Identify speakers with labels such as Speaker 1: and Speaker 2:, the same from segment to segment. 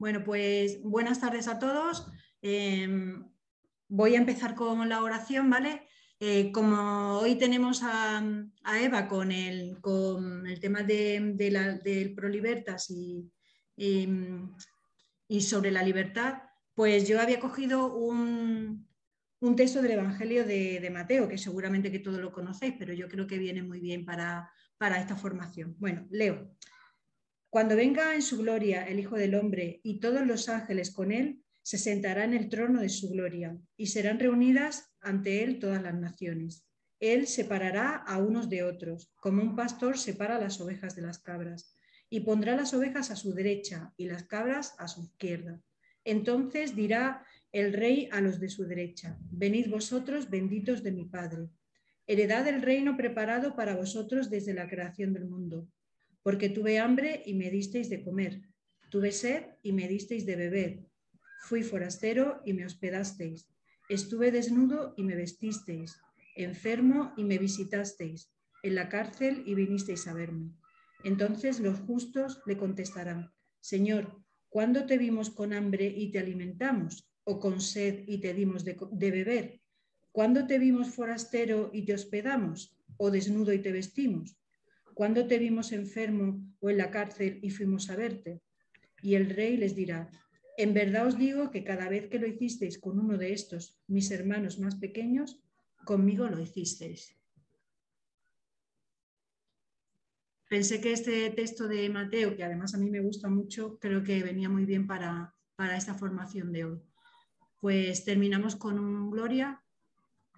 Speaker 1: Bueno, pues buenas tardes a todos.
Speaker 2: Em, voy a empezar con la oración, ¿vale? Eh, como hoy tenemos a, Eva con el, tema de, del prolibertas em, y, sobre la libertad, pues yo había cogido un, texto del Evangelio de, Mateo, que seguramente que todos lo conocéis, pero yo creo que viene muy bien para, para esta formación. Bueno, leo. Cuando venga en su gloria el Hijo del Hombre y todos los ángeles con él, se sentará en el trono de su gloria y serán reunidas ante él todas las naciones. Él separará a unos de otros, como un pastor separa las ovejas de las cabras, y pondrá las ovejas a su derecha y las cabras a su izquierda. Entonces dirá el rey a los de su derecha, venid vosotros benditos de mi Padre, heredad el reino preparado para vosotros desde la creación del mundo porque tuve hambre y me disteis de comer, tuve sed y me disteis de beber, fui forastero y me hospedasteis, estuve desnudo y me vestisteis, enfermo y me visitasteis, en la cárcel y vinisteis a verme. Entonces los justos le contestarán, Señor, ¿cuándo te vimos con hambre y te alimentamos? ¿O con sed y te dimos de, beber? ¿Cuándo te vimos forastero y te hospedamos? ¿O desnudo y te vestimos? ¿cuándo te vimos enfermo o en la cárcel y fuimos a verte? Y el rey les dirá, en verdad os digo que cada vez que lo hicisteis con uno de estos, mis hermanos más pequeños, conmigo lo hicisteis. Pensé que este texto de Mateo, que además a mí me gusta mucho, creo que venía muy bien para, para esta formación de hoy. Pues terminamos con un Gloria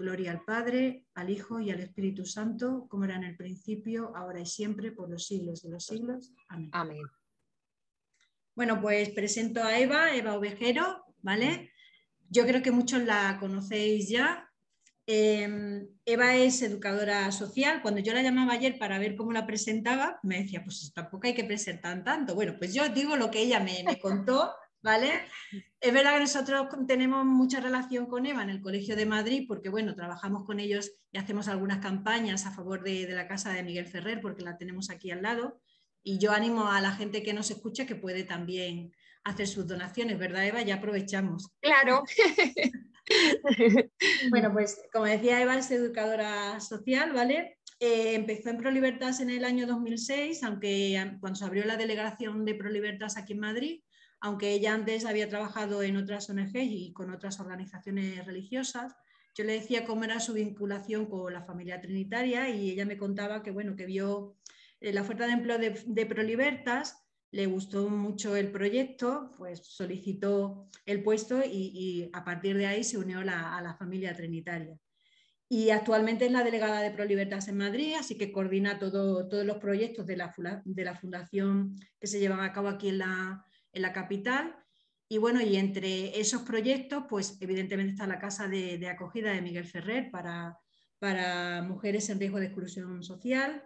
Speaker 2: Gloria al Padre, al Hijo y al Espíritu Santo, como era en el principio, ahora y siempre, por los siglos de los siglos. Amén. Bueno, pues presento a Eva, Eva Ovejero, ¿vale? Yo creo que muchos la conocéis ya. Em, Eva es educadora social. Cuando yo la llamaba ayer para ver cómo la presentaba, me decía, pues tampoco hay que presentar tanto. Bueno, pues yo digo lo que ella me contó ¿Vale? Es verdad que nosotros tenemos mucha relación con EVA en el Colegio de Madrid porque, bueno, trabajamos con ellos y hacemos algunas campañas a favor de, la casa de Miguel Ferrer porque la tenemos aquí al lado. Y yo animo a la gente que nos escuche que puede también hacer sus donaciones, ¿verdad, Eva? Ya aprovechamos. Claro. bueno, pues como decía Eva, es educadora social, ¿vale? Eh, empezó en Prolibertas en el año 2006, aunque ah, cuando se abrió la delegación de Prolibertas aquí en Madrid, aunque ella antes había trabajado en otras ONG y con otras organizaciones religiosas, yo le decía cómo era su vinculación con la familia trinitaria y ella me contaba que, bueno, que vio eh, la oferta de empleo de, Prolibertas, le gustó mucho el proyecto, pues solicitó el puesto y, a partir de ahí se unió a la familia trinitaria. Y actualmente es la delegada de Prolibertas en Madrid, así que coordina todos los proyectos de la, de la fundación que se llevan a cabo aquí en la, en la capital. Y bueno, y entre esos proyectos, pues evidentemente está la casa de, acogida de Miguel Ferrer para, para, mujeres en riesgo de exclusión social.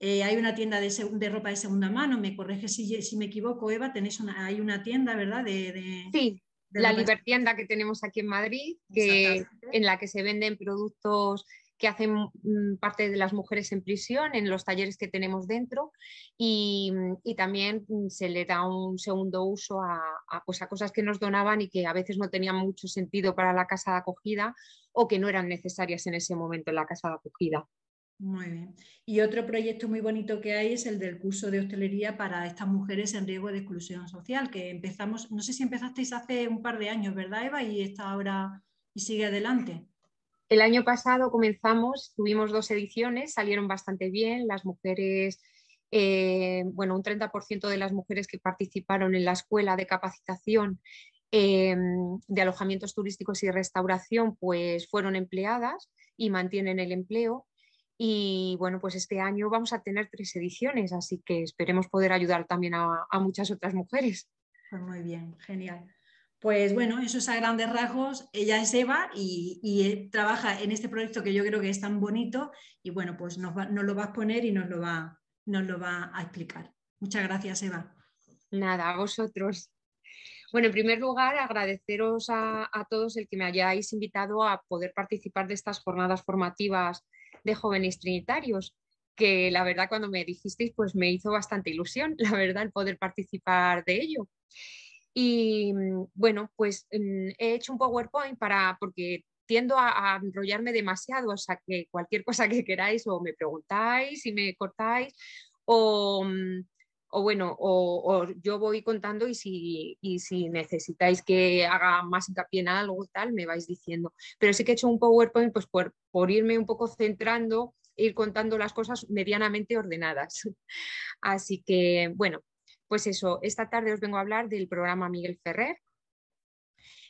Speaker 2: Eh, hay una tienda de, ropa de segunda mano, me correge si, si me equivoco, Eva, tenéis una, hay una tienda, ¿verdad? De, de
Speaker 1: sí, la
Speaker 2: Libertienda que tenemos
Speaker 1: aquí en Madrid, que, en la que se venden productos que hacen mm, parte de las mujeres en prisión en los talleres que tenemos dentro y, también mm, se le da un segundo uso a, pues, a cosas que nos donaban y que a veces no tenían mucho sentido para la casa de acogida o que no eran necesarias en ese momento en la casa de acogida.
Speaker 2: Muy bien. Y otro proyecto muy bonito que hay es el del curso de hostelería para estas mujeres en riesgo de exclusión social, que empezamos, no sé si empezasteis hace un par de años, ¿verdad, Eva? Y
Speaker 1: está ahora y sigue adelante. El año pasado comenzamos, tuvimos dos ediciones, salieron bastante bien, las mujeres, eh, bueno, un 30% de las mujeres que participaron en la escuela de capacitación em, de alojamientos turísticos y restauración, pues fueron empleadas y mantienen el empleo. Y bueno, pues este año vamos a tener tres ediciones, así que esperemos poder ayudar también a, muchas otras mujeres.
Speaker 2: Pues muy bien, genial. Pues bueno, eso es a grandes rasgos. Ella es Eva y, eh, trabaja en este proyecto que yo creo que es tan bonito y bueno, pues nos, lo va a exponer y nos lo va, a explicar. Muchas gracias, Eva.
Speaker 1: Nada, a vosotros. Bueno, en primer lugar, agradeceros a, a, todos el que me hayáis invitado a poder participar de estas jornadas formativas de jóvenes trinitarios, que la verdad cuando me dijisteis, pues me hizo bastante ilusión, la verdad, el poder participar de ello. Y mm, bueno, pues mm, he hecho un PowerPoint para, porque tiendo a, enrollarme demasiado, o sea que cualquier cosa que queráis o me preguntáis y me cortáis o, mm, bueno, o, yo voy contando y si, si necesitáis que haga más hincapié en algo tal, me vais diciendo. Pero sí que he hecho un PowerPoint pues por, por irme un poco centrando, ir contando las cosas medianamente ordenadas. Así que bueno, pues eso, esta tarde os vengo a hablar del programa Miguel Ferrer.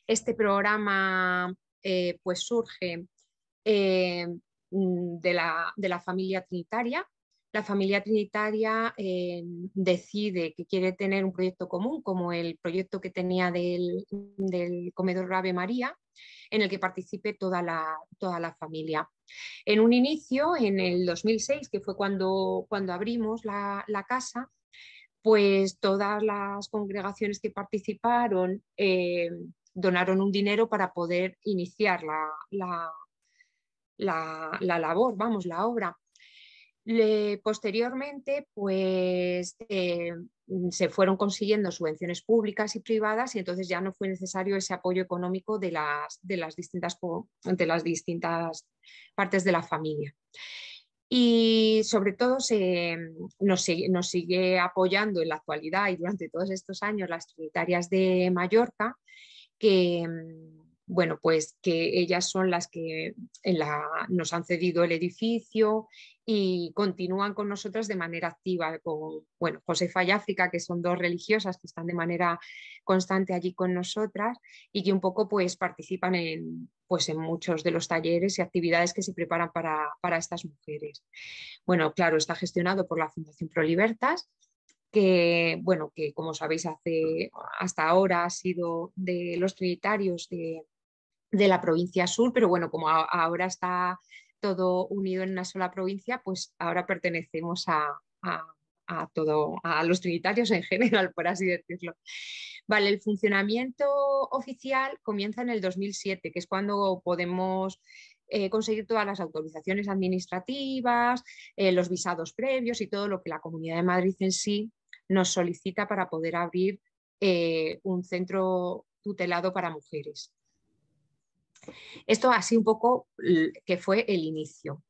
Speaker 1: Este programa eh, pues surge eh, mm, de, la, familia trinitaria. La familia trinitaria eh, decide que quiere tener un proyecto común, como el proyecto que tenía del, comedor Ave María, en el que participe toda la, toda la familia. En un inicio, en el 2006, que fue cuando, cuando abrimos la casa, pues todas las congregaciones que participaron eh, donaron un dinero para poder iniciar la, la, labor, vamos, la obra. posteriormente, pues eh, se fueron consiguiendo subvenciones públicas y privadas y entonces ya no fue necesario ese apoyo económico de las, de las, distintas, de las distintas partes de la familia y sobre todo se, nos, nos, sigue apoyando en la actualidad y durante todos estos años las Trinitarias de Mallorca, que mm, bueno, pues que ellas son las que la, nos han cedido el edificio y continúan con nosotras de manera activa, con, bueno, Josefa y África, que son dos religiosas que están de manera constante allí con nosotras y que un poco pues participan en, pues, en muchos de los talleres y actividades que se preparan para, estas mujeres. Bueno, claro, está gestionado por la Fundación Prolibertas, que, bueno, que como sabéis hace, hasta ahora ha sido de los trinitarios de, de la provincia sur, pero bueno, como ahora está todo unido en una sola provincia, pues ahora pertenecemos a, a, todo, a los trinitarios en general, por así decirlo. Vale, el funcionamiento oficial comienza en el 2007, que es cuando podemos eh, conseguir todas las autorizaciones administrativas, eh, los visados previos y todo lo que la Comunidad de Madrid en sí nos solicita para poder abrir eh, un centro tutelado para mujeres. Esto así un poco que fue el inicio.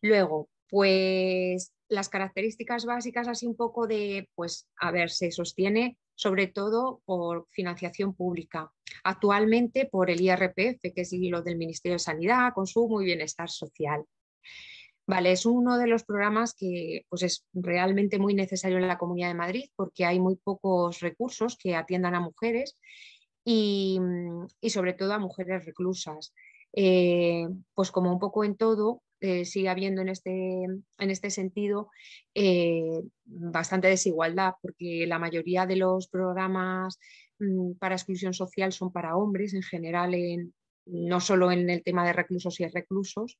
Speaker 1: Luego, pues las características básicas así un poco de, pues, a ver, se sostiene sobre todo por financiación pública, actualmente por el IRPF, que es lo del Ministerio de Sanidad, Consumo y Bienestar Social. Vale, es uno de los programas que pues es realmente muy necesario en la Comunidad de Madrid porque hay muy pocos recursos que atiendan a mujeres Mm, y, sobre todo a mujeres reclusas. Eh, pues como un poco en todo, eh, sigue habiendo en este, en este sentido eh, bastante desigualdad, porque la mayoría de los programas mm, para exclusión social son para hombres en general en, no solo en el tema de reclusos y reclusos,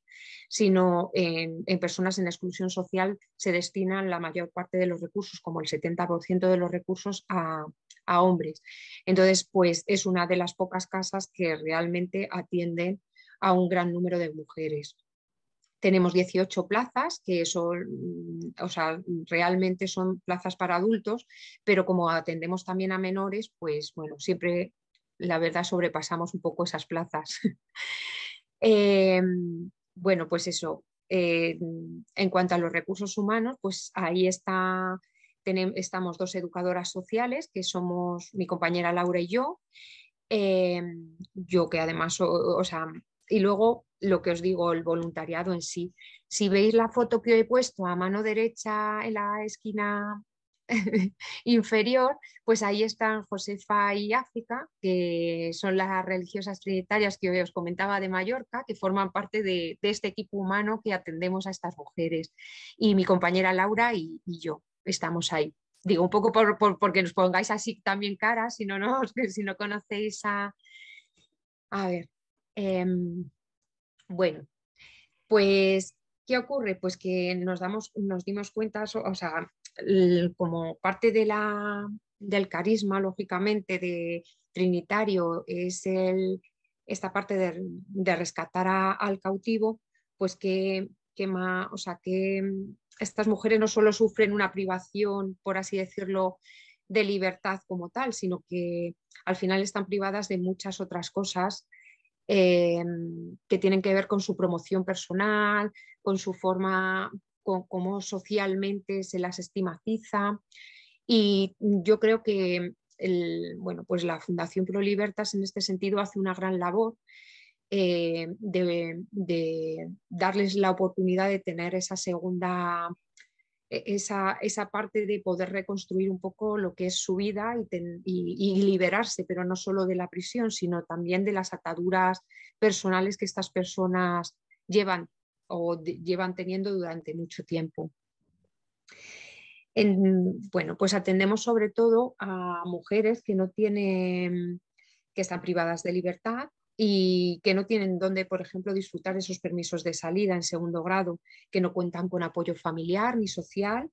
Speaker 1: sino en, personas en exclusión social se destinan la mayor parte de los recursos, como el 70% de los recursos, a, hombres. Entonces, pues es una de las pocas casas que realmente atienden a un gran número de mujeres. Tenemos 18 plazas, que son, mm, realmente son plazas para adultos, pero como atendemos también a menores, pues bueno, siempre la verdad sobrepasamos un poco esas plazas. Em, bueno, pues eso. Eh, en cuanto a los recursos humanos, pues ahí está, tenemos, estamos dos educadoras sociales, que somos mi compañera Laura y yo. Em, yo que además, o, sea, y luego lo que os digo, el voluntariado en sí. Si veis la foto que he puesto a mano derecha en la esquina inferior, pues ahí están Josefa y África, que son las religiosas trinitarias que os comentaba de Mallorca, que forman parte de, este equipo humano que atendemos a estas mujeres. Y mi compañera Laura y, yo estamos ahí. Digo, un poco porque nos pongáis así también cara, si no, conocéis a... A ver, em, bueno, pues ¿Qué ocurre? Pues que nos, damos, nos dimos cuenta, o sea, como parte de la, del carisma, lógicamente, de Trinitario es el, esta parte de, rescatar al cautivo, pues que, o sea, que mm, estas mujeres no solo sufren una privación, por así decirlo, de libertad como tal, sino que al final están privadas de muchas otras cosas eh, que tienen que ver con su promoción personal, con su forma, cómo socialmente se las estigmatiza. Y yo creo que bueno, pues la Fundación Prolibertas en este sentido hace una gran labor eh, de, darles la oportunidad de tener esa segunda, e-, esa, parte de poder reconstruir un poco lo que es su vida y liberarse, pero no solo de la prisión, sino también de las ataduras personales que estas personas llevan o llevan teniendo durante mucho tiempo. bueno, pues atendemos sobre todo a mujeres que no tienen, que están privadas de libertad y que no tienen dónde, por ejemplo, disfrutar de esos permisos de salida en segundo grado, que no cuentan con apoyo familiar ni social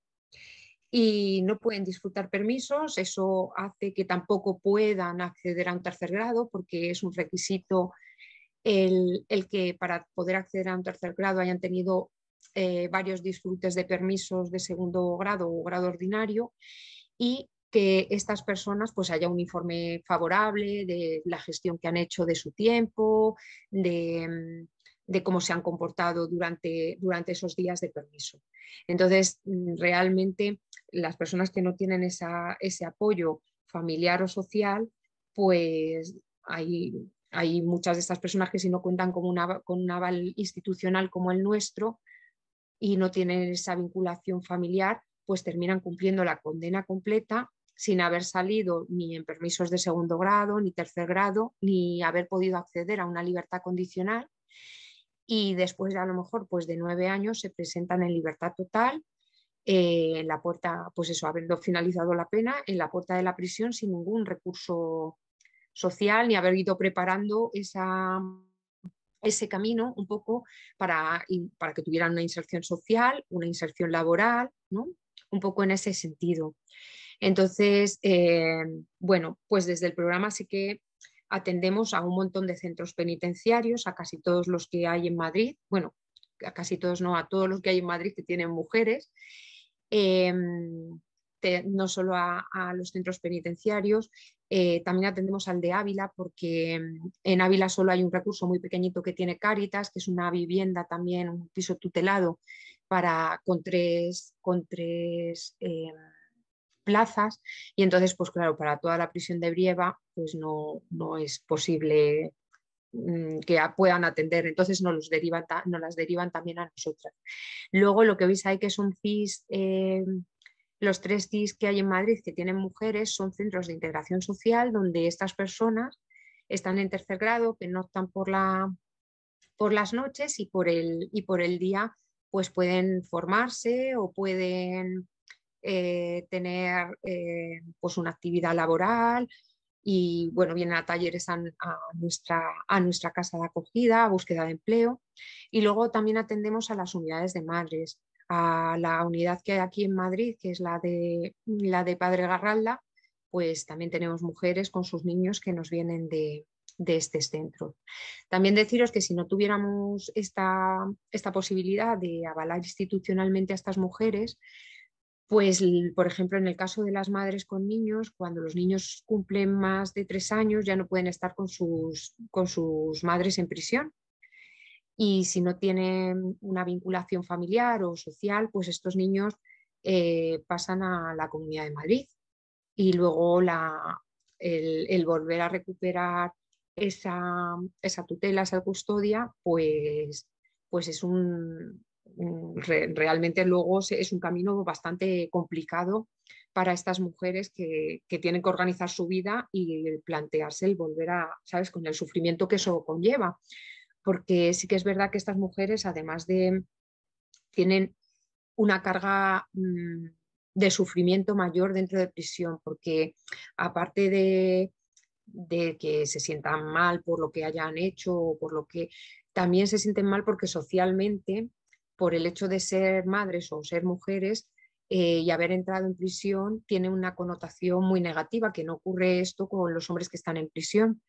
Speaker 1: y no pueden disfrutar permisos. Eso hace que tampoco puedan acceder a un tercer grado porque es un requisito el, que para poder acceder a un tercer grado hayan tenido eh, varios disfrutes de permisos de segundo grado o grado ordinario y que estas personas pues haya un informe favorable de la gestión que han hecho de su tiempo, de, cómo se han comportado durante, durante esos días de permiso. Entonces, realmente las personas que no tienen ese apoyo familiar o social, pues hay hay muchas de estas personas que si no cuentan con, una, con un aval institucional como el nuestro y no tienen esa vinculación familiar, pues terminan cumpliendo la condena completa sin haber salido ni en permisos de segundo grado, ni tercer grado, ni haber podido acceder a una libertad condicional. Y después, a lo mejor, pues de nueve años se presentan en libertad total, eh, en la puerta, pues eso, habiendo finalizado la pena, en la puerta de la prisión sin ningún recurso social ni haber ido preparando ese camino un poco para, que tuvieran una inserción social, una inserción laboral, un poco en ese sentido. Entonces, eh, bueno, pues desde el programa sí que atendemos a un montón de centros penitenciarios, a casi todos los que hay en Madrid, bueno, a casi todos no, a todos los que hay en Madrid que tienen mujeres, eh, no solo a, los centros penitenciarios, eh, también atendemos al de Ávila porque mm, en Ávila solo hay un recurso muy pequeñito que tiene Cáritas, que es una vivienda también, un piso tutelado para, con tres, con tres eh, plazas. Y entonces, pues claro, para toda la prisión de Brieva, pues no, no es posible mm, que puedan atender, entonces no los las derivan también a nosotras. Luego lo que veis ahí que es un eh, los tres CIS que hay en Madrid que tienen mujeres son centros de integración social donde estas personas están en tercer grado, que no por, la, por las noches y por, el, y por el día pues pueden formarse o pueden eh, tener eh, pues una actividad laboral y bueno, vienen a talleres a, nuestra, a nuestra casa de acogida, a búsqueda de empleo y luego también atendemos a las unidades de madres a la unidad que hay aquí en Madrid, que es la de, la de Padre Garralda, pues también tenemos mujeres con sus niños que nos vienen de, de este centro. También deciros que si no tuviéramos esta, esta posibilidad de avalar institucionalmente a estas mujeres, pues, por ejemplo, en el caso de las madres con niños, cuando los niños cumplen más de tres años ya no pueden estar con sus, con sus madres en prisión y si no tienen una vinculación familiar o social, pues estos niños eh, pasan a la Comunidad de Madrid y luego el, volver a recuperar esa, tutela, esa custodia, pues, pues es un, realmente luego es un camino bastante complicado para estas mujeres que, que, tienen que organizar su vida y plantearse el volver a, ¿sabes?, con el sufrimiento que eso conlleva porque sí que es verdad que estas mujeres, además de, tienen una carga mm, de sufrimiento mayor dentro de prisión, porque aparte de, que se sientan mal por lo que hayan hecho o por lo que también se sienten mal porque socialmente, por el hecho de ser madres o ser mujeres eh, y haber entrado en prisión, tiene una connotación muy negativa, que no ocurre esto con los hombres que están en prisión.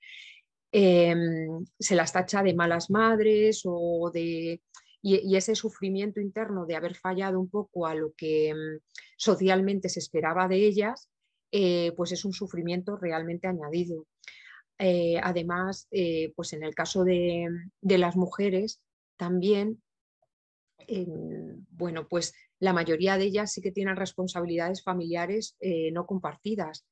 Speaker 1: Em, se las tacha de malas madres o de... Y, ese sufrimiento interno de haber fallado un poco a lo que em, socialmente se esperaba de ellas, eh, pues es un sufrimiento realmente añadido. Eh, además, eh, pues en el caso de, de las mujeres también, em, bueno, pues la mayoría de ellas sí que tienen responsabilidades familiares no compartidas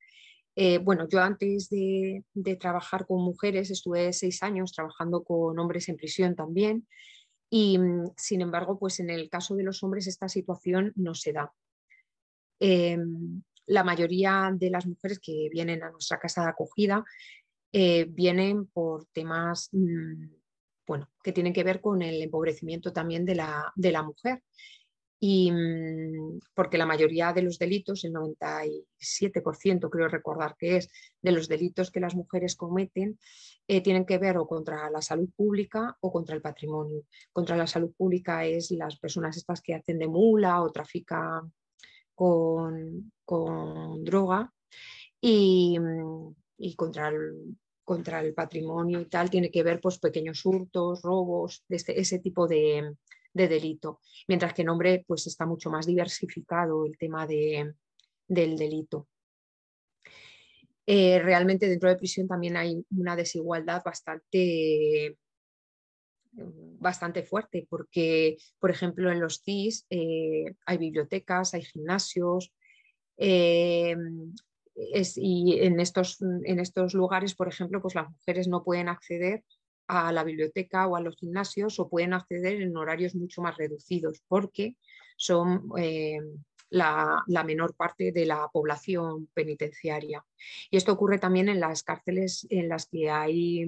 Speaker 1: eh, bueno, yo antes de, trabajar con mujeres estuve seis años trabajando con hombres en prisión también y mm, sin embargo, pues en el caso de los hombres esta situación no se da. Em, la mayoría de las mujeres que vienen a nuestra casa de acogida eh, vienen por temas mm, bueno, que tienen que ver con el empobrecimiento también de la, de la mujer y mm, porque la mayoría de los delitos, el 97% creo recordar que es, de los delitos que las mujeres cometen, eh, tienen que ver o contra la salud pública o contra el patrimonio. Contra la salud pública es las personas estas que hacen de mula o trafican con, droga mm, y, contra el contra el patrimonio y tal, tiene que ver pues pequeños hurtos, robos, este, ese tipo de, de delito, mientras que en hombre pues está mucho más diversificado el tema del delito. Eh, realmente dentro de prisión también hay una desigualdad bastante, bastante fuerte, porque, por ejemplo, en los CIS eh, hay bibliotecas, hay gimnasios, eh, y en estos, en estos lugares, por ejemplo, pues las mujeres no pueden acceder a la biblioteca o a los gimnasios o pueden acceder en horarios mucho más reducidos porque son eh, la, menor parte de la población penitenciaria. Y esto ocurre también en las cárceles en las que hay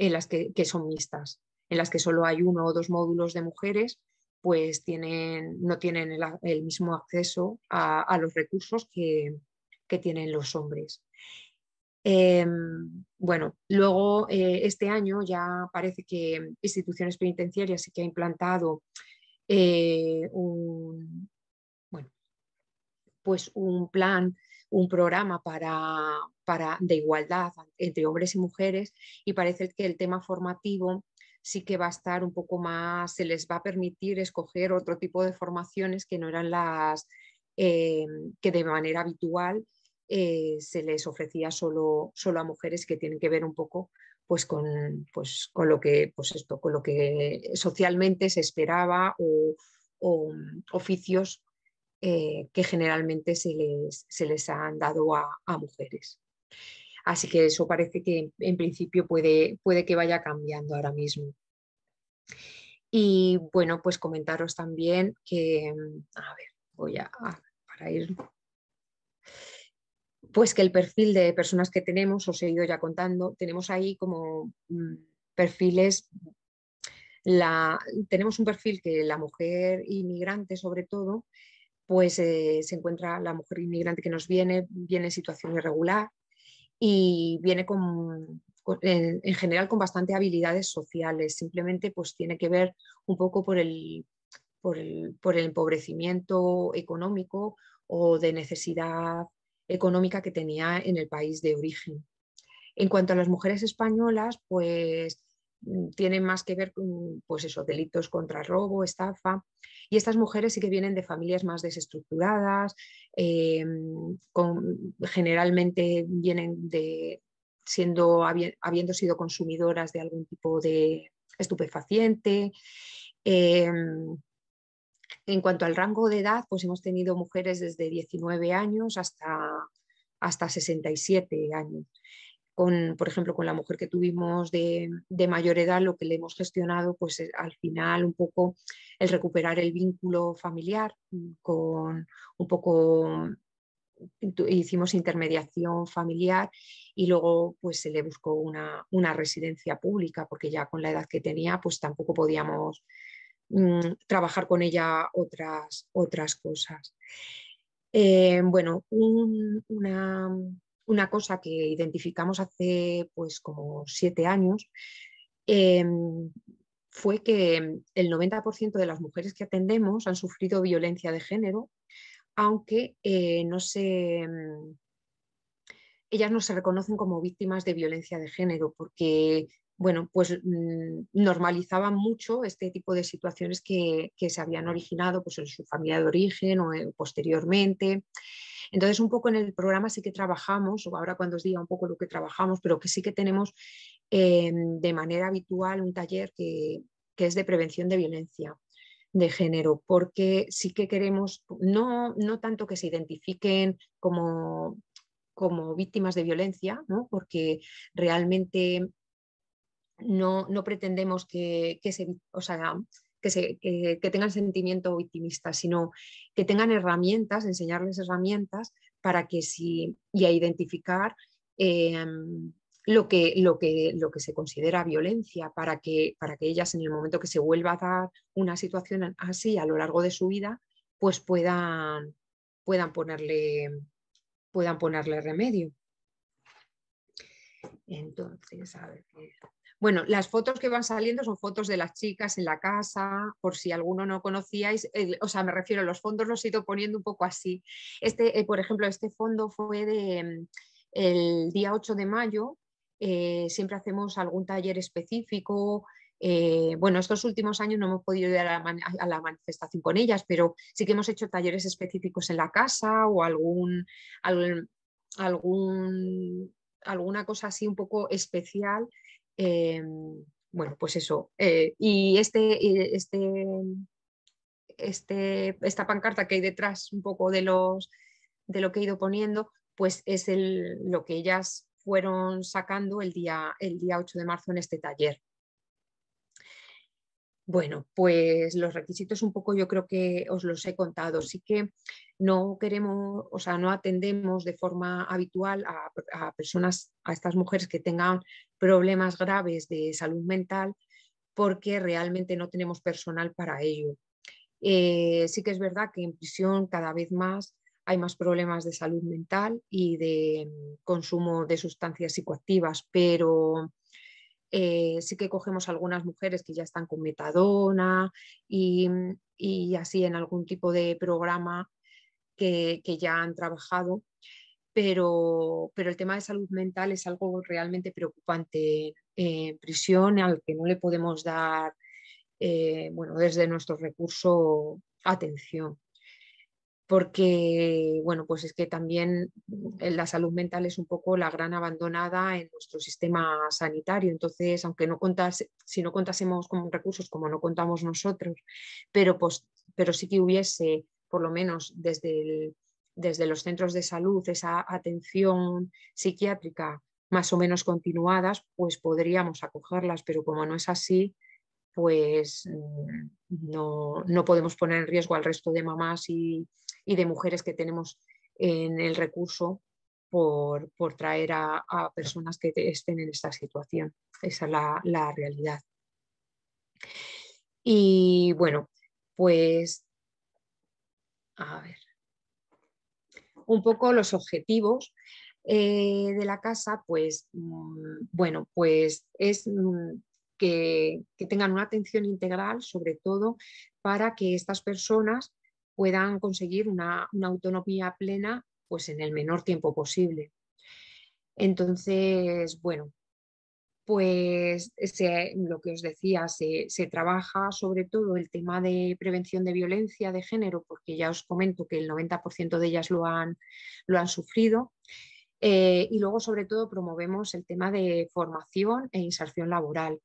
Speaker 1: en las que, son mixtas, en las que solo hay uno o dos módulos de mujeres, pues tienen, no tienen el, mismo acceso a, los recursos que tienen los hombres. Em, bueno, luego eh, este año ya parece que instituciones penitenciarias sí que ha implantado eh, un, bueno, pues un plan, un programa para, para, de igualdad entre hombres y mujeres y parece que el tema formativo sí que va a estar un poco más, se les va a permitir escoger otro tipo de formaciones que no eran las em, que de manera habitual eh, se les ofrecía solo, solo a mujeres que tienen que ver un poco pues con, pues con lo que pues esto, con lo que socialmente se esperaba o, mm, oficios eh, que generalmente se les, se les han dado a, mujeres. Así que eso parece que en principio puede, puede que vaya cambiando ahora mismo. Y bueno, pues comentaros también que, mm, a ver, voy a, para ir pues que el perfil de personas que tenemos, os he ido ya contando, tenemos ahí como mm, perfiles, la, tenemos un perfil que la mujer inmigrante sobre todo, pues eh, se encuentra la mujer inmigrante que nos viene, viene en situación irregular y viene con, en, general con bastante habilidades sociales, simplemente pues tiene que ver un poco por el, por el, por el empobrecimiento económico o de necesidad económica que tenía en el país de origen. En cuanto a las mujeres españolas, pues mm, tienen más que ver con pues eso, delitos contra robo, estafa. Y estas mujeres sí que vienen de familias más desestructuradas, eh, generalmente vienen de siendo, habiendo sido consumidoras de algún tipo de estupefaciente. Eh, en cuanto al rango de edad, pues hemos tenido mujeres desde 19 años hasta, hasta 67 años. Con, por ejemplo, con la mujer que tuvimos de, mayor edad, lo que le hemos gestionado, pues al final un poco el recuperar el vínculo familiar con un poco hicimos intermediación familiar y luego pues se le buscó una, una residencia pública porque ya con la edad que tenía pues tampoco podíamos Mm, trabajar con ella otras, otras cosas. Eh, bueno, una, cosa que identificamos hace pues como siete años eh, fue que el 90% de las mujeres que atendemos han sufrido violencia de género, aunque eh, no mm, ellas no se reconocen como víctimas de violencia de género porque bueno, pues mm, normalizaban mucho este tipo de situaciones que, se habían originado pues, en su familia de origen o posteriormente. Entonces, un poco en el programa sí que trabajamos, o ahora cuando os diga un poco lo que trabajamos, pero que sí que tenemos em, de manera habitual un taller que, es de prevención de violencia de género, porque sí que queremos, no, no tanto que se identifiquen como, como víctimas de violencia, porque realmente no, no pretendemos que, que se, que, se, tengan sentimiento victimista, sino que tengan herramientas, enseñarles herramientas para que sí, y a identificar em, lo, que, lo, lo que se considera violencia, para que, para que ellas en el momento que se vuelva a dar una situación así a lo largo de su vida, pues puedan, puedan, ponerle, puedan ponerle remedio. Entonces, eh, bueno, las fotos que van saliendo son fotos de las chicas en la casa, por si alguno no conocíais, o sea, me refiero, a los fondos los he ido poniendo un poco así. Este, eh, por ejemplo, este fondo fue de el día 8 de mayo, eh, siempre hacemos algún taller específico. Eh, bueno, estos últimos años no hemos podido ir a la, manifestación con ellas, pero sí que hemos hecho talleres específicos en la casa o algún, algún alguna cosa así un poco especial Em, bueno, pues eso. Eh, y este, este, este, esta pancarta que hay detrás un poco de, los, de lo que he ido poniendo, pues es el, lo que ellas fueron sacando el día, el día 8 de marzo en este taller. Bueno, pues los requisitos un poco yo creo que os los he contado. así que no queremos, o sea, no atendemos de forma habitual a, personas, a estas mujeres que tengan problemas graves de salud mental porque realmente no tenemos personal para ello. Eh, sí que es verdad que en prisión cada vez más hay más problemas de salud mental y de mm, consumo de sustancias psicoactivas, pero eh, sí que cogemos algunas mujeres que ya están con metadona y mm, así en algún tipo de programa que, ya han trabajado, pero, pero el tema de salud mental es algo realmente preocupante en prisión al que no le podemos dar, eh, bueno, desde nuestro recurso, atención. Porque, bueno, pues es que también la salud mental es un poco la gran abandonada en nuestro sistema sanitario. Entonces, aunque no contase, si no contásemos con recursos como no contamos nosotros, pero, pues, pero sí que hubiese por lo menos desde, desde los centros de salud, esa atención psiquiátrica más o menos continuadas, pues podríamos acogerlas, pero como no es así, pues mm, no, podemos poner en riesgo al resto de mamás y, de mujeres que tenemos en el recurso por, traer a, personas que estén en esta situación. Esa es la, la realidad. Y bueno, pues a ver. Un poco los objetivos eh, de la casa, pues mm, bueno, pues es mm, que, tengan una atención integral, sobre todo para que estas personas puedan conseguir una, una, autonomía plena pues en el menor tiempo posible. Entonces, bueno, pues lo que os decía, se, trabaja sobre todo el tema de prevención de violencia de género, porque ya os comento que el 90% de ellas lo han, sufrido. Eh, y luego, sobre todo, promovemos el tema de formación e inserción laboral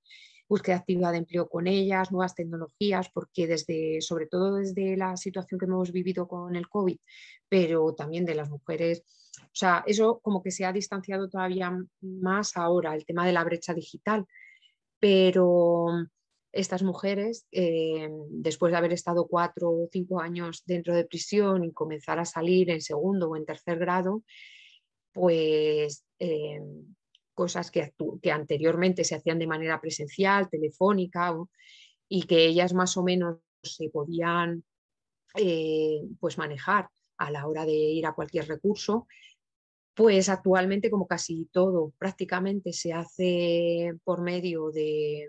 Speaker 1: búsqueda actividad de empleo con ellas, nuevas tecnologías, porque desde, sobre todo desde la situación que hemos vivido con el COVID, pero también de las mujeres, o sea, eso como que se ha distanciado todavía más ahora, el tema de la brecha digital, pero estas mujeres, eh, después de haber estado cuatro o cinco años dentro de prisión y comenzar a salir en segundo o en tercer grado, pues eh, cosas que, que anteriormente se hacían de manera presencial, telefónica, y que ellas más o menos se podían eh, pues manejar a la hora de ir a cualquier recurso, pues actualmente como casi todo prácticamente se hace por medio de,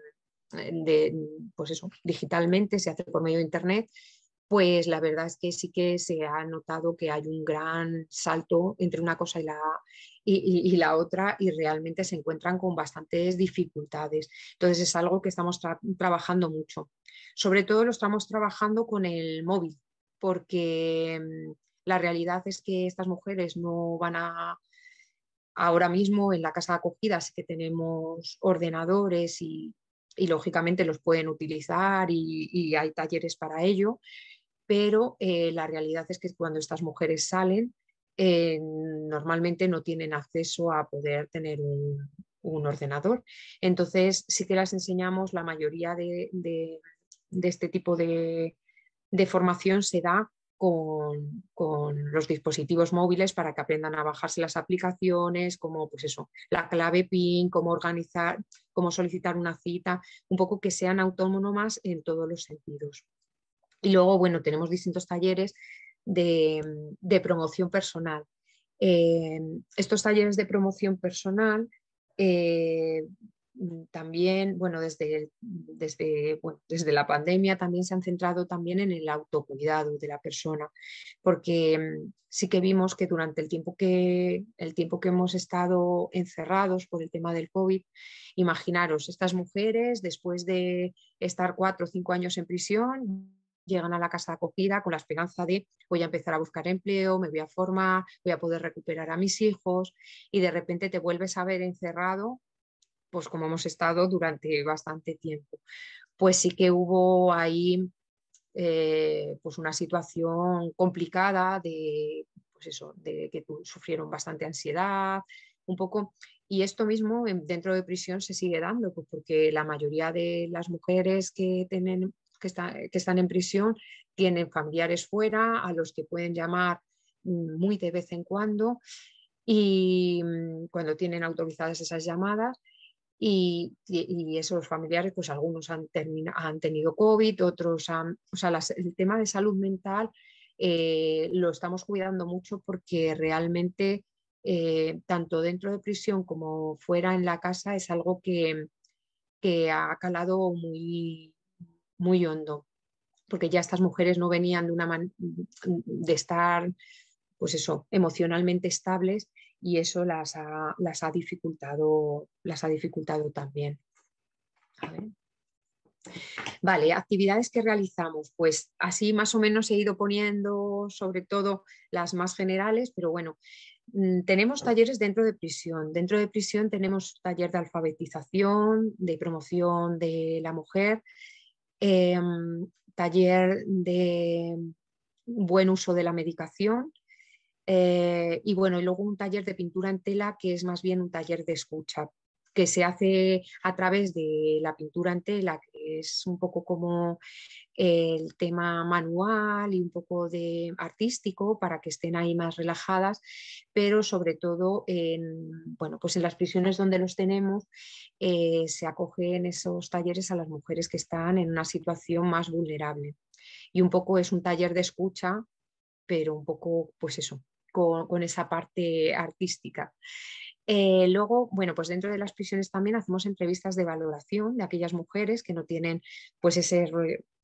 Speaker 1: de pues eso, digitalmente, se hace por medio de Internet, pues la verdad es que sí que se ha notado que hay un gran salto entre una cosa y la, y, la otra y realmente se encuentran con bastantes dificultades. Entonces es algo que estamos trabajando mucho. Sobre todo lo estamos trabajando con el móvil, porque mm, la realidad es que estas mujeres no van a... Ahora mismo en la casa de acogida sí que tenemos ordenadores y, lógicamente los pueden utilizar y hay talleres para ello, pero eh, la realidad es que cuando estas mujeres salen eh, normalmente no tienen acceso a poder tener un, ordenador. Entonces, sí que las enseñamos, la mayoría de, este tipo de, formación se da con, los dispositivos móviles para que aprendan a bajarse las aplicaciones, como pues eso, la clave PIN, cómo organizar, cómo solicitar una cita, un poco que sean autónomas en todos los sentidos. Y luego, bueno, tenemos distintos talleres Mm, de, promoción personal. Eh, estos talleres de promoción personal eh, mm, también, bueno, desde, desde, la pandemia también se han centrado también en el autocuidado de la persona, porque mm, sí que vimos que durante el tiempo que, el tiempo que hemos estado encerrados por el tema del COVID, imaginaros, estas mujeres después de estar cuatro o cinco años en prisión, llegan a la casa de acogida con la esperanza de voy a empezar a buscar empleo, me voy a formar, voy a poder recuperar a mis hijos y de repente te vuelves a ver encerrado, pues como hemos estado durante bastante tiempo. Pues sí que hubo ahí eh, pues una situación complicada de, pues eso, de que sufrieron bastante ansiedad, un poco y esto mismo dentro de prisión se sigue dando, pues porque la mayoría de las mujeres que tienen que, están en prisión tienen familiares fuera, a los que pueden llamar mm, muy de vez en cuando y mm, cuando tienen autorizadas esas llamadas y, esos familiares, pues algunos han, han tenido COVID, otros han, o sea, el tema de salud mental eh, lo estamos cuidando mucho porque realmente eh, tanto dentro de prisión como fuera en la casa es algo que, que ha calado muy, muy hondo, porque ya estas mujeres no venían de, una de estar, pues eso, emocionalmente estables y eso las ha, las ha, dificultado, las ha dificultado también. Vale, actividades que realizamos, pues así más o menos he ido poniendo sobre todo las más generales, pero bueno, mm, tenemos talleres dentro de prisión. Dentro de prisión tenemos taller de alfabetización, de promoción de la mujer, Em, taller de buen uso de la medicación eh, y bueno, y luego un taller de pintura en tela que es más bien un taller de escucha, que se hace a través de la pintura en tela, es un poco como el tema manual y un poco de artístico para que estén ahí más relajadas, pero sobre todo en, bueno, pues en las prisiones donde los tenemos eh, se acogen esos talleres a las mujeres que están en una situación más vulnerable. Y un poco es un taller de escucha, pero un poco, pues eso, con esa parte artística. Eh, luego, bueno, pues dentro de las prisiones también hacemos entrevistas de valoración de aquellas mujeres que no tienen pues ese,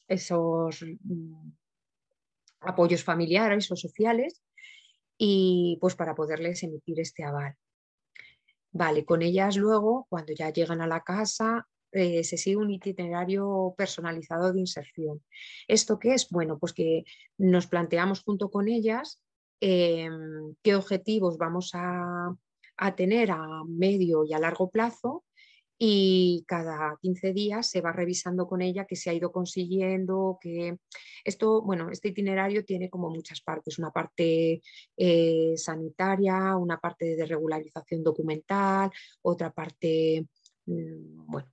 Speaker 1: esos mm, apoyos familiares o sociales y pues para poderles emitir este aval. Vale, con ellas luego, cuando ya llegan a la casa, eh, se sigue un itinerario personalizado de inserción. ¿Esto qué es? Bueno, pues que nos planteamos junto con ellas em, qué objetivos vamos a a tener a medio y a largo plazo y cada 15 días se va revisando con ella que se ha ido consiguiendo, que esto, bueno, este itinerario tiene como muchas partes, una parte eh, sanitaria, una parte de regularización documental, otra parte, mm, bueno,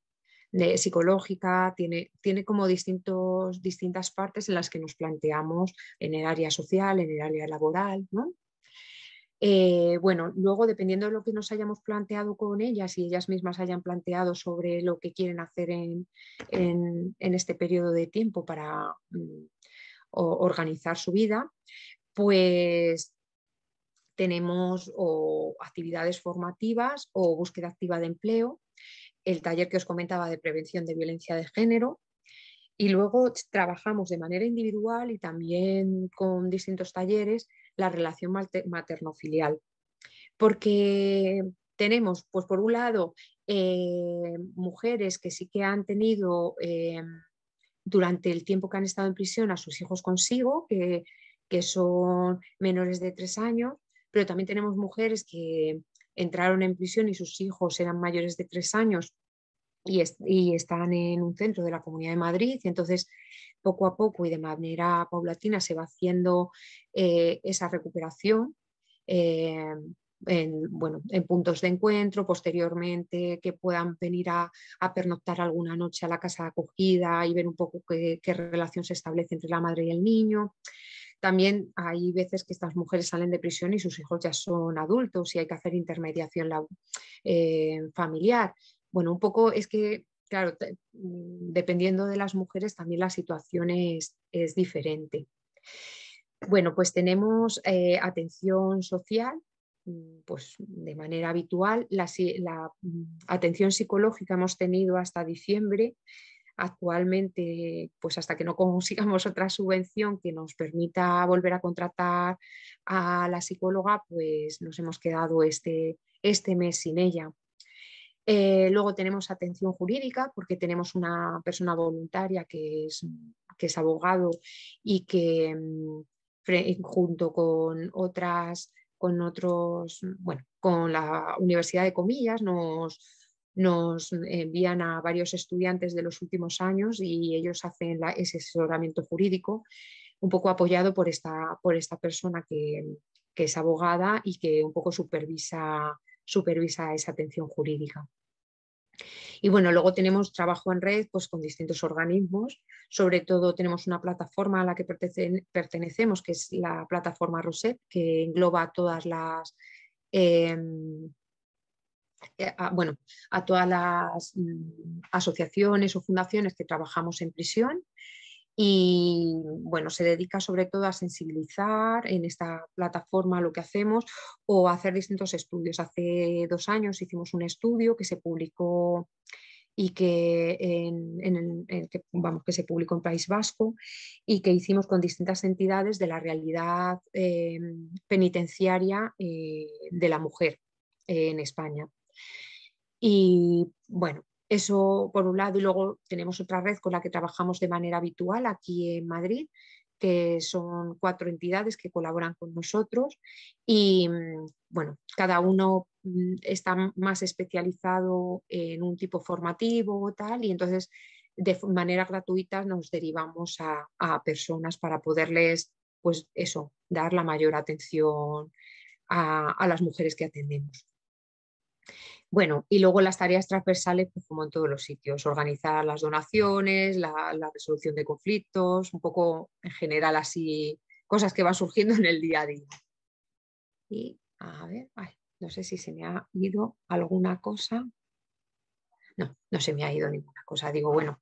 Speaker 1: de psicológica, tiene, tiene como distintos, distintas partes en las que nos planteamos en el área social, en el área laboral, ¿no? Eh, bueno, luego dependiendo de lo que nos hayamos planteado con ellas y ellas mismas hayan planteado sobre lo que quieren hacer en, este periodo de tiempo para mm, organizar su vida, pues tenemos actividades formativas o búsqueda activa de empleo, el taller que os comentaba de prevención de violencia de género, y luego trabajamos de manera individual y también con distintos talleres la relación materno-filial. Porque tenemos, pues por un lado, eh, mujeres que sí que han tenido eh, durante el tiempo que han estado en prisión a sus hijos consigo, que, que son menores de tres años, pero también tenemos mujeres que entraron en prisión y sus hijos eran mayores de tres años y, y, están en un centro de la Comunidad de Madrid. Y entonces poco a poco y de manera paulatina se va haciendo eh, esa recuperación. Eh, en, bueno, en puntos de encuentro, posteriormente que puedan venir a, pernoctar alguna noche a la casa de acogida y ver un poco qué, relación se establece entre la madre y el niño. También hay veces que estas mujeres salen de prisión y sus hijos ya son adultos y hay que hacer intermediación la, eh, familiar. Bueno, un poco es que claro, mm, dependiendo de las mujeres también la situación es, diferente. Bueno, pues tenemos eh, atención social, mm, pues de manera habitual. La, la, mm, atención psicológica hemos tenido hasta diciembre. Actualmente, pues hasta que no consigamos otra subvención que nos permita volver a contratar a la psicóloga, pues nos hemos quedado este, este mes sin ella. Eh, luego tenemos atención jurídica, porque tenemos una persona voluntaria que es, que es abogado y que mm, junto con otras, con otros, bueno, con la Universidad de Comillas nos, nos envían a varios estudiantes de los últimos años y ellos hacen ese asesoramiento jurídico, un poco apoyado por esta, por esta persona que, que es abogada y que un poco supervisa supervisa esa atención jurídica. Y bueno, luego tenemos trabajo en red pues, con distintos organismos, sobre todo tenemos una plataforma a la que pertenecemos, que es la plataforma Roset, que engloba todas las... Em, eh, a, bueno, a todas las mm, asociaciones o fundaciones que trabajamos en prisión y bueno, se dedica sobre todo a sensibilizar en esta plataforma lo que hacemos o a hacer distintos estudios. Hace dos años hicimos un estudio que se publicó y que, en, vamos, que se publicó en País Vasco y que hicimos con distintas entidades de la realidad eh, penitenciaria eh, de la mujer eh, en España. Y bueno, eso por un lado y luego tenemos otra red con la que trabajamos de manera habitual aquí en Madrid, que son cuatro entidades que colaboran con nosotros y mm, bueno, cada uno mm, está más especializado en un tipo formativo o tal y entonces de manera gratuita nos derivamos a, personas para poderles pues eso, dar la mayor atención a las mujeres que atendemos. Bueno, y luego las tareas transversales, pues como en todos los sitios, organizar las donaciones, la, resolución de conflictos, un poco en general así, cosas que van surgiendo en el día a día. Y a ver, no sé si se me ha ido alguna cosa. No, no se me ha ido ninguna cosa. Digo, bueno,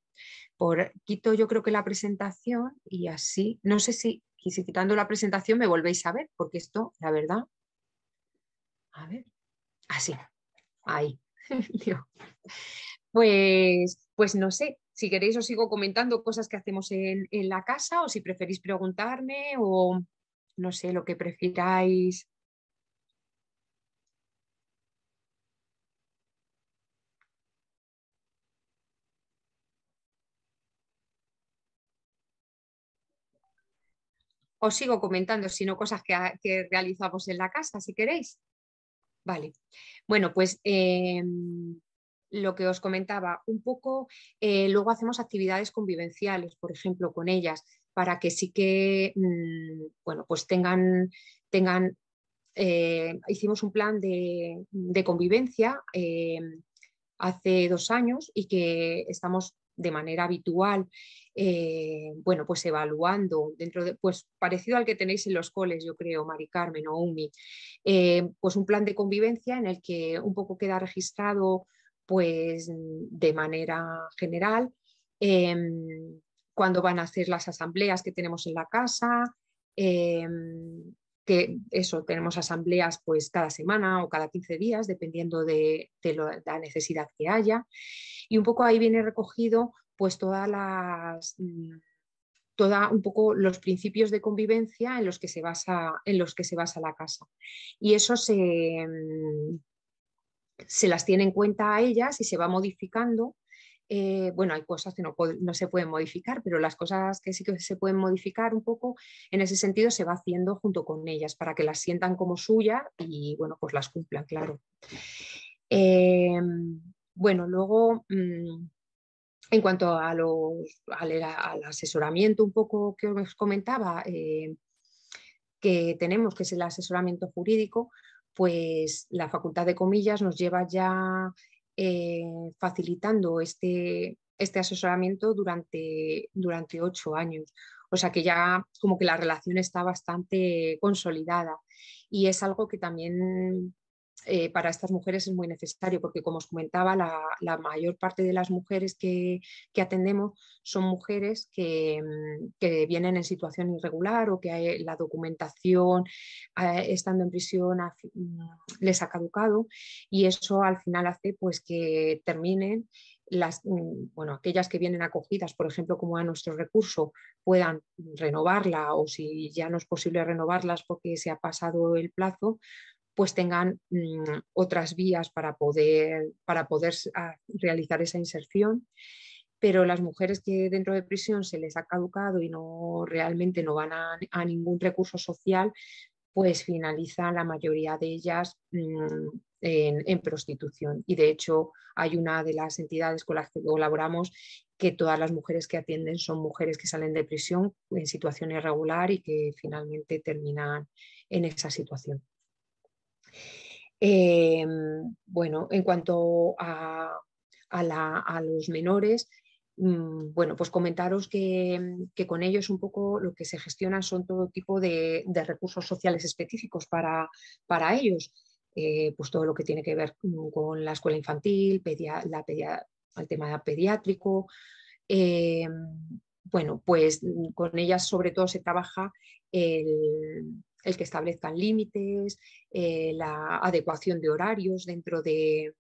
Speaker 1: por, quito yo creo que la presentación y así, no sé si, si quitando la presentación me volvéis a ver, porque esto, la verdad, a ver, así. Ay, Pues, pues no sé, si queréis os sigo comentando cosas que hacemos en, la casa o si preferís preguntarme o no sé, lo que prefiráis. os sigo comentando, sino cosas que, realizamos en la casa, si queréis. Vale. Bueno, pues em, lo que os comentaba, un poco, eh, luego hacemos actividades convivenciales, por ejemplo, con ellas, para que sí que, mm, bueno, pues tengan, tengan eh, hicimos un plan de, de convivencia em, hace dos años y que estamos de manera habitual eh, bueno, pues evaluando dentro de, pues parecido al que tenéis en los coles, yo creo, Mari Carmen o Umi, eh, pues un plan de convivencia en el que un poco queda registrado, pues de manera general, em, cuando van a hacer las asambleas que tenemos en la casa, em, que eso, tenemos asambleas pues cada semana o cada 15 días, dependiendo de, la necesidad que haya. Y un poco ahí viene recogido pues todas las mm, toda un poco los principios de convivencia en los que se basa en los que se basa la casa y eso se mm, se las tiene en cuenta a ellas y se va modificando eh, bueno, hay cosas que no, se pueden modificar, pero las cosas que sí que se pueden modificar un poco, en ese sentido se va haciendo junto con ellas para que las sientan como suya y bueno, pues las cumplan, claro. Em, bueno, luego mm, en cuanto a los, al, al, asesoramiento un poco que os comentaba, eh, que tenemos, que es el asesoramiento jurídico, pues la Facultad de Comillas nos lleva ya eh, facilitando este, este, asesoramiento durante, durante ocho años. O sea que ya como que la relación está bastante consolidada y es algo que también eh, para estas mujeres es muy necesario, porque como os comentaba, la, mayor parte de las mujeres que, atendemos son mujeres mm, que, vienen en situación irregular o que eh, la documentación eh, estando en prisión mm, les ha caducado y eso al final hace pues, que terminen las, mm, bueno, aquellas que vienen acogidas, por ejemplo, como a nuestro recurso, puedan renovarla o si ya no es posible renovarlas porque se ha pasado el plazo, pues tengan mm, otras vías para poder, para poder ah, realizar esa inserción. Pero las mujeres que dentro de prisión se les ha caducado y no realmente no van a, ningún recurso social, pues finalizan la mayoría de ellas mm, en, prostitución. Y de hecho hay una de las entidades con las que colaboramos que todas las mujeres que atienden son mujeres que salen de prisión en situación irregular y que finalmente terminan en esa situación. Em, bueno, en cuanto a, los menores, mm, bueno, pues comentaros que, con ellos un poco lo que se gestiona son todo tipo de, recursos sociales específicos para, para ellos, eh, pues todo lo que tiene que ver mm, con la escuela infantil, la el tema pediátrico. Em, bueno, pues mm, con ellas sobre todo se trabaja el, el que establezcan límites, eh, la adecuación de horarios dentro de,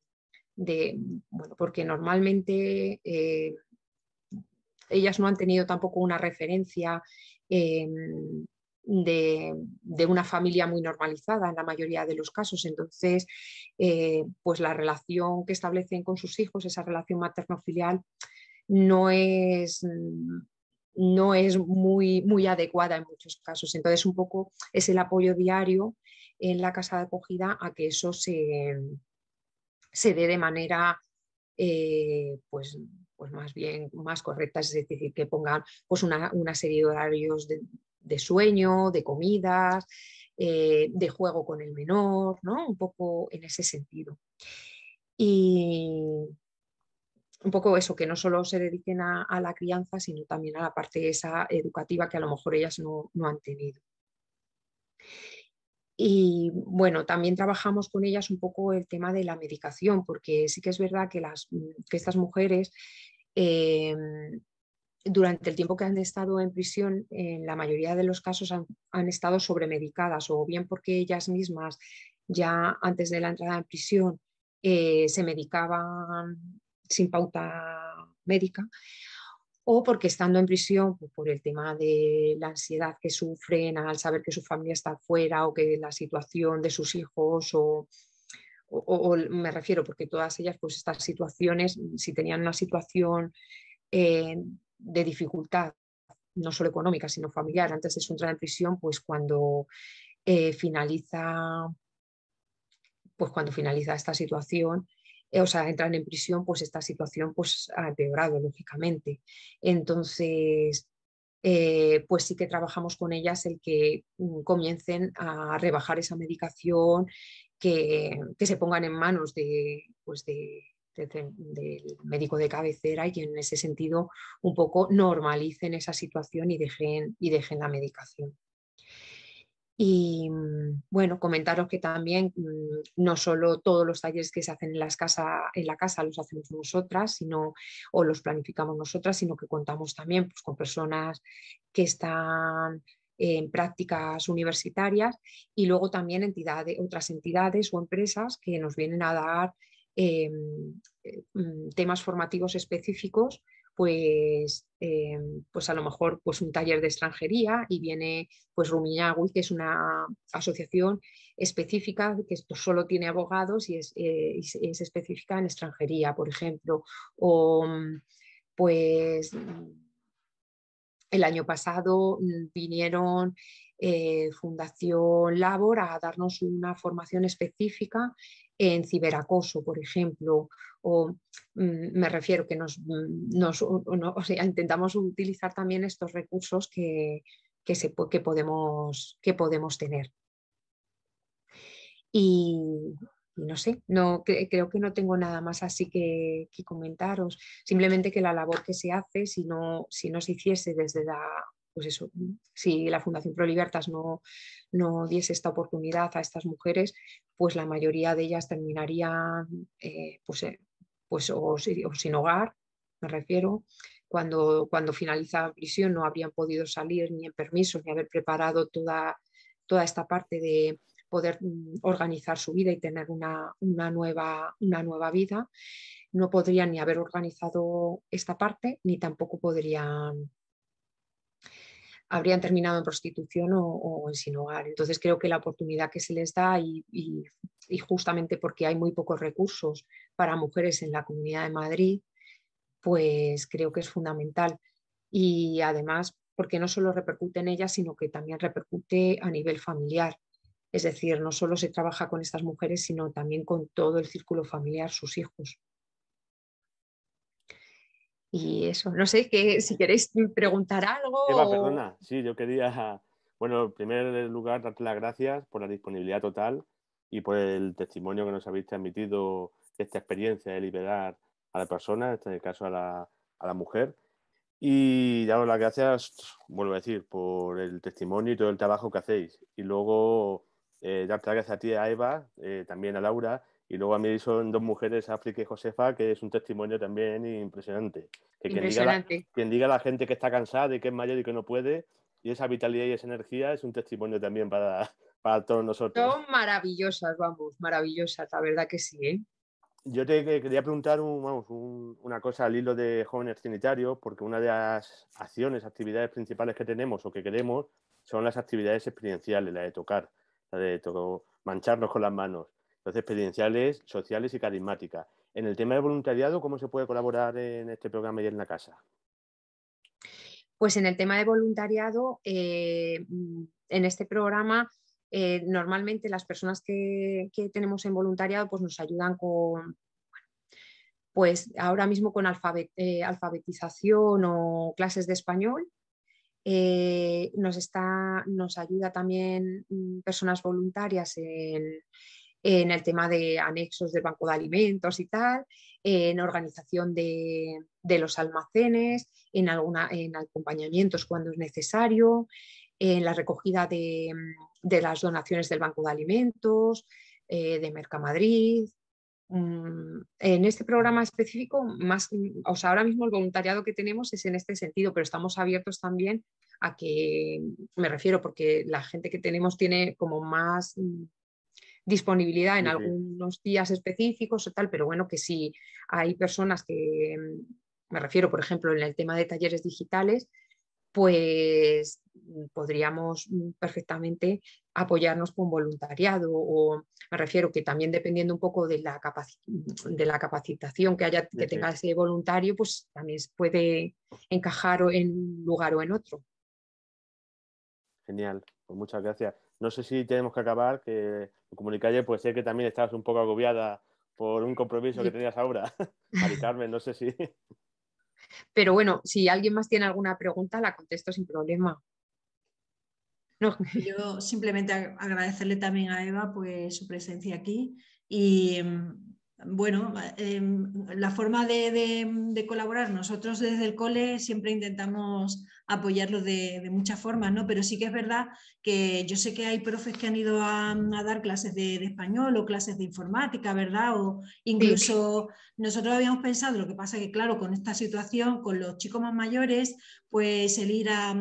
Speaker 1: bueno, porque normalmente eh, ellas no han tenido tampoco una referencia eh, de, de, una familia muy normalizada en la mayoría de los casos. Entonces, pues la relación que establecen con sus hijos, esa relación materno-filial, no es no es muy, muy adecuada en muchos casos. Entonces, un poco es el apoyo diario en la casa de acogida a que eso se, se dé de manera eh, pues, pues más bien más correcta, es decir, que pongan pues una, serie de horarios de, sueño, de comidas, eh, de juego con el menor, Un poco en ese sentido. Y, un poco eso, que no solo se dediquen a, la crianza, sino también a la parte esa educativa que a lo mejor ellas no, no han tenido. Y bueno, también trabajamos con ellas un poco el tema de la medicación, porque sí que es verdad que, las, mm, estas mujeres em, durante el tiempo que han estado en prisión, en la mayoría de los casos han, han, estado sobremedicadas o bien porque ellas mismas ya antes de la entrada en prisión eh, se medicaban sin pauta médica o porque estando en prisión pues, por el tema de la ansiedad que sufren al saber que su familia está fuera o que la situación de sus hijos o, me refiero porque todas ellas pues estas situaciones si tenían una situación eh, de dificultad no solo económica sino familiar antes de su entrada en prisión pues cuando eh, finaliza pues cuando finaliza esta situación eh, o sea, entran en prisión, pues esta situación pues, ha empeorado, lógicamente. Entonces, eh, pues sí que trabajamos con ellas el que mm, comiencen a rebajar esa medicación, que, se pongan en manos pues del médico de cabecera y que en ese sentido un poco normalicen esa situación y dejen, y dejen la medicación. Y mm, bueno, comentaros que también mm, no solo todos los talleres que se hacen en, casa, en la casa los hacemos nosotras, sino, o los planificamos nosotras, sino que contamos también pues, con personas que están en prácticas universitarias y luego también otras entidades o empresas que nos vienen a dar em, eh, mm, temas formativos específicos pues, eh, pues a lo mejor pues un taller de extranjería y viene pues que es una asociación específica que solo tiene abogados eh, y es, específica en extranjería, por ejemplo. O mm, pues mm, el año pasado mm, vinieron eh, Fundación Labor a darnos una formación específica en ciberacoso, por ejemplo, o mm, me refiero que nos, mm, sea, intentamos utilizar también estos recursos que, que, se, podemos, que podemos tener. Y, no sé, no, creo que no tengo nada más así que, que, comentaros. Simplemente que la labor que se hace, si no, si no se hiciese desde la pues eso, si la Fundación Pro Libertas no, no diese esta oportunidad a estas mujeres, pues la mayoría de ellas terminarían eh, pues, eh, pues sin hogar, me refiero, cuando, cuando finaliza la prisión no habrían podido salir ni en permiso ni haber preparado toda, toda esta parte de poder mm, organizar su vida y tener una, nueva, una nueva vida, no podrían ni haber organizado esta parte, ni tampoco podrían habrían terminado en prostitución o, en sin hogar. Entonces creo que la oportunidad que se les da y, y, justamente porque hay muy pocos recursos para mujeres en la Comunidad de Madrid, pues creo que es fundamental. Y además porque no solo repercute en ellas, sino que también repercute a nivel familiar. Es decir, no solo se trabaja con estas mujeres, sino también con todo el círculo familiar, sus hijos. Y eso, no sé, si queréis preguntar algo. Eva, perdona,
Speaker 3: sí, yo quería, bueno, en primer lugar, darte las gracias por la disponibilidad total y por el testimonio que nos habéis transmitido esta experiencia de liberar a la persona, en este caso a la, a la mujer. Y daros las gracias, vuelvo a decir, por el testimonio y todo el trabajo que hacéis. Y luego eh, darte las gracias a ti, a Eva, eh, también a Laura, y luego a mí son dos mujeres, África y Josefa, que es un testimonio también impresionante. Que impresionante. Quien, diga la, a la gente que está cansada y que es mayor y que no puede, y esa vitalidad y esa energía es un testimonio también para, para todos nosotros. Son
Speaker 1: maravillosas, vamos, maravillosas, la verdad que sí.
Speaker 3: ¿eh? Yo te quería preguntar una cosa al hilo de jóvenes trinitarios, porque una de las acciones, actividades principales que tenemos o que queremos son las actividades experienciales, la de tocar, la de mancharnos con las manos. Entonces, experienciales, sociales y carismáticas. En el tema de voluntariado, ¿cómo se puede colaborar en este programa y en la casa?
Speaker 1: Pues en el tema de voluntariado, eh, mm, en este programa, eh, normalmente las personas que, tenemos en voluntariado pues nos ayudan con, pues ahora mismo con eh, alfabetización o clases de español. nos, está, nos ayuda también mm, personas voluntarias en, en el tema de anexos del banco de alimentos y tal, en organización de, los almacenes, en, alguna, en acompañamientos cuando es necesario, en la recogida de, las donaciones del banco de alimentos, eh, de Mercamadrid. Mm, en este programa específico, más, ahora mismo el voluntariado que tenemos es en este sentido, pero estamos abiertos también a que, me refiero, porque la gente que tenemos tiene como más disponibilidad en algunos días específicos o tal, pero bueno, que si hay personas que, mm, me refiero, por ejemplo, en el tema de talleres digitales, pues mm, podríamos mm, perfectamente apoyarnos con voluntariado o me refiero que también dependiendo un poco de la, de la capacitación que, haya, que tenga ese voluntario, pues también puede encajar en un lugar o en otro.
Speaker 3: Genial, pues muchas gracias. No sé si tenemos que acabar, que lo pues sé que también estabas un poco agobiada por un compromiso que tenías ahora. Mari Carmen, no sé si.
Speaker 1: Pero bueno, si alguien más tiene alguna pregunta, la contesto sin problema. No.
Speaker 2: Yo simplemente agradecerle también a Eva pues, su presencia aquí y mm, bueno, em, la forma de, colaborar, nosotros desde el cole siempre intentamos apoyarlo de, muchas formas, ¿no? Pero sí que es verdad que yo sé que hay profes que han ido a, dar clases de, español o clases de informática, ¿verdad? O incluso nosotros habíamos pensado, lo que pasa que, claro, con esta situación, con los chicos más mayores, pues el ir a,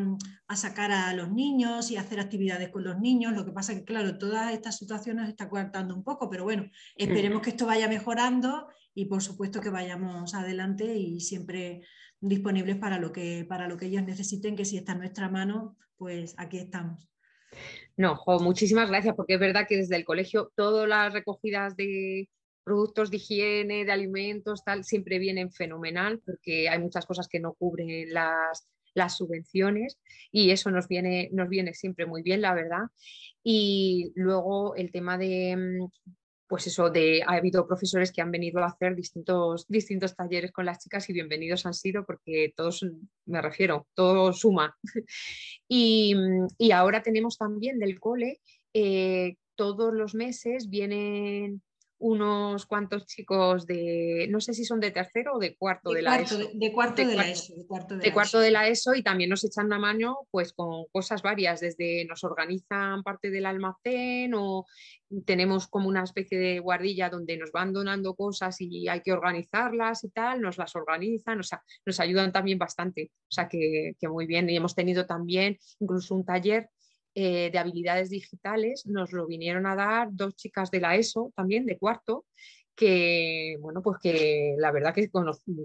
Speaker 2: sacar a los niños y hacer actividades con los niños, lo que pasa que, claro, todas estas situaciones está coartando un poco, pero bueno, esperemos que esto vaya mejorando y por supuesto que vayamos adelante y siempre disponibles para lo que, para lo que ellos necesiten, que si está en nuestra mano, pues aquí estamos.
Speaker 1: No, muchísimas gracias, porque es verdad que desde el colegio todas las recogidas de productos de higiene, de alimentos, tal, siempre vienen fenomenal, porque hay muchas cosas que no cubren las, las subvenciones y eso nos viene, nos viene siempre muy bien, la verdad. Y luego el tema de, mm, pues eso, de, ha habido profesores que han venido a hacer distintos, distintos talleres con las chicas y bienvenidos han sido porque todos, me refiero, todo suma. y, ahora tenemos también del cole, eh, todos los meses vienen unos cuantos chicos de, no sé si son de tercero o de cuarto de, la ESO. De, cuarto de, la ESO. De cuarto de, la ESO. y también nos echan la mano pues con cosas varias, desde nos organizan parte del almacén o tenemos como una especie de guardilla donde nos van donando cosas y hay que organizarlas y tal, nos las organizan, o sea, nos ayudan también bastante, o sea que muy bien. Y hemos tenido también incluso un taller eh, de habilidades digitales nos lo vinieron a dar dos chicas de la ESO también, de cuarto, que, bueno, pues que la verdad que,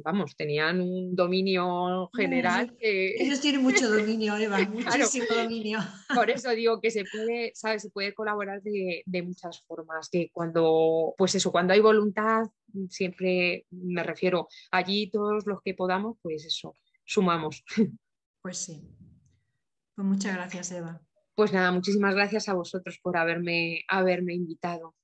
Speaker 1: vamos, tenían un dominio general. Ellos tienen mucho dominio, Eva, muchísimo dominio. Por eso digo que se puede, Se puede colaborar de, de, muchas formas, que cuando, pues eso, cuando hay voluntad, siempre me refiero, allí todos los que podamos, pues eso, sumamos. Pues sí. Pues muchas gracias, Eva. Pues nada, muchísimas
Speaker 3: gracias a vosotros por haberme, haberme invitado.